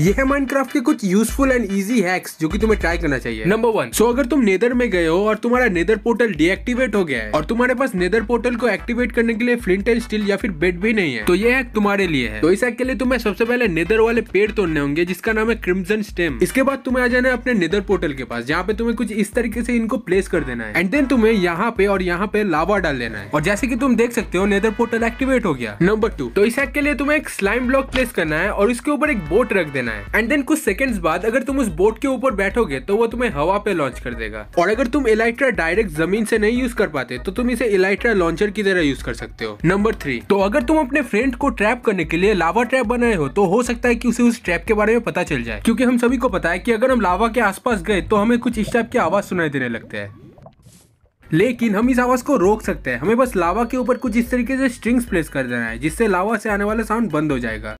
ये है माइनक्राफ्ट के कुछ यूजफुल एंड इजी हैक्स जो कि तुम्हें ट्राई करना चाहिए नंबर वन सो अगर तुम नेदर में गए हो और तुम्हारा नेदर पोर्टल डीएक्टिवेट हो गया है और तुम्हारे पास नेदर पोर्टल को एक्टिवेट करने के लिए फ्लिंट एंड स्टील या फिर बेड भी नहीं है तो ये हैक तुम्हारे लिए है तो इस हैक के लिए तुम्हें सबसे पहले नेदर वाले पेड़ तोड़ने होंगे जिसका नाम है क्रिमजन स्टेम इसके बाद तुम्हें आ जाना है अपने नेदर पोर्टल के पास जहाँ पे तुम्हें कुछ इस तरीके से इनको प्लेस कर देना है एंड देन तुम्हें यहाँ पे और यहाँ पे लावा डाल देना है और जैसे की तुम देख सकते हो नेदर पोर्टल एक्टिवेट हो गया नंबर टू तो इस हैक के लिए तुम्हें एक स्लाइम ब्लॉक प्लेस करना है और उसके ऊपर एक बोट रख देना करना है एंड देन कुछ सेकंड्स बाद अगर तुम उस बोट के ऊपर बैठोगे तो वो तुम्हें हवा पे लॉन्च कर देगा और अगर तुम इलाइट्रा डायरेक्ट जमीन से नहीं यूज कर पाते तो तुम इसे इलाइट्रा लॉन्चर की तरह यूज कर सकते हो नंबर थ्री तो अगर तुम अपने फ्रेंड को ट्रैप करने के लिए लावा ट्रैप बनाए हो तो हो सकता है की उसे उस ट्रैप के बारे में पता चल जाए क्यूँकी हम सभी को पता है की अगर हम लावा के आस गए तो हमें कुछ इस टाइप की आवाज सुनाई देने लगते है लेकिन हम इस आवाज को रोक सकते हैं हमें बस लावा के ऊपर कुछ इस तरीके से स्ट्रिंग्स प्लेस कर देना है जिससे लावा से आने वाला साउंड बंद हो जाएगा